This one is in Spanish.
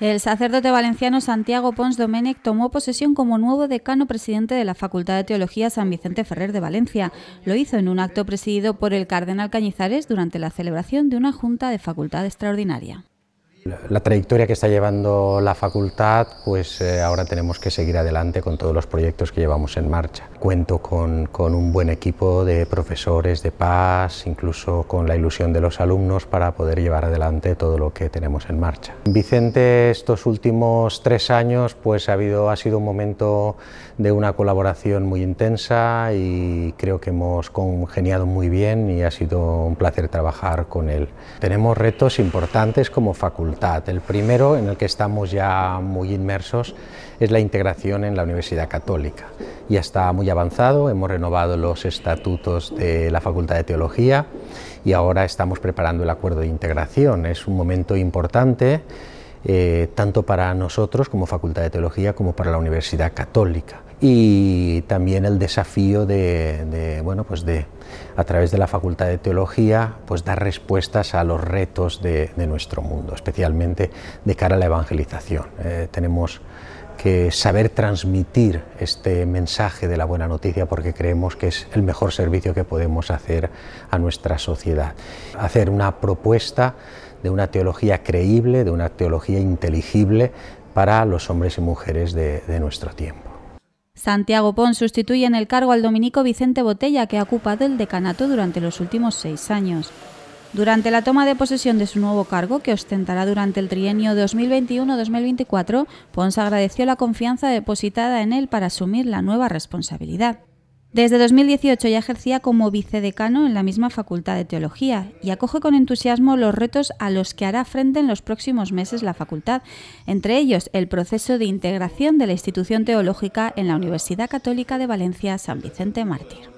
El sacerdote valenciano Santiago Pons Domènech tomó posesión como nuevo decano presidente de la Facultad de Teología San Vicente Ferrer de Valencia. Lo hizo en un acto presidido por el cardenal Cañizares durante la celebración de una junta de facultad extraordinaria. La trayectoria que está llevando la facultad, pues eh, ahora tenemos que seguir adelante con todos los proyectos que llevamos en marcha. Cuento con, un buen equipo de profesores de paz, incluso con la ilusión de los alumnos para poder llevar adelante todo lo que tenemos en marcha. Vicente, estos últimos tres años, pues ha, habido, ha sido un momento de una colaboración muy intensa y creo que hemos congeniado muy bien y ha sido un placer trabajar con él. Tenemos retos importantes como facultad el primero, en el que estamos ya muy inmersos, es la integración en la Universidad Católica. Ya está muy avanzado, hemos renovado los estatutos de la Facultad de Teología y ahora estamos preparando el acuerdo de integración. Es un momento importante eh, tanto para nosotros como Facultad de Teología como para la Universidad Católica y también el desafío pues de, a través de la Facultad de Teología, pues dar respuestas a los retos de, nuestro mundo, especialmente de cara a la evangelización. Eh, tenemos que saber transmitir este mensaje de la buena noticia porque creemos que es el mejor servicio que podemos hacer a nuestra sociedad. Hacer una propuesta de una teología creíble, de una teología inteligible para los hombres y mujeres de nuestro tiempo. Santiago Pons sustituye en el cargo al dominico Vicente Botella, que ha ocupado el decanato durante los últimos seis años. Durante la toma de posesión de su nuevo cargo, que ostentará durante el trienio 2021-2024, Pons agradeció la confianza depositada en él para asumir la nueva responsabilidad. Desde 2018 ya ejercía como vicedecano en la misma Facultad de Teología y acoge con entusiasmo los retos a los que hará frente en los próximos meses la facultad, entre ellos el proceso de integración de la institución teológica en la Universidad Católica de Valencia San Vicente Mártir.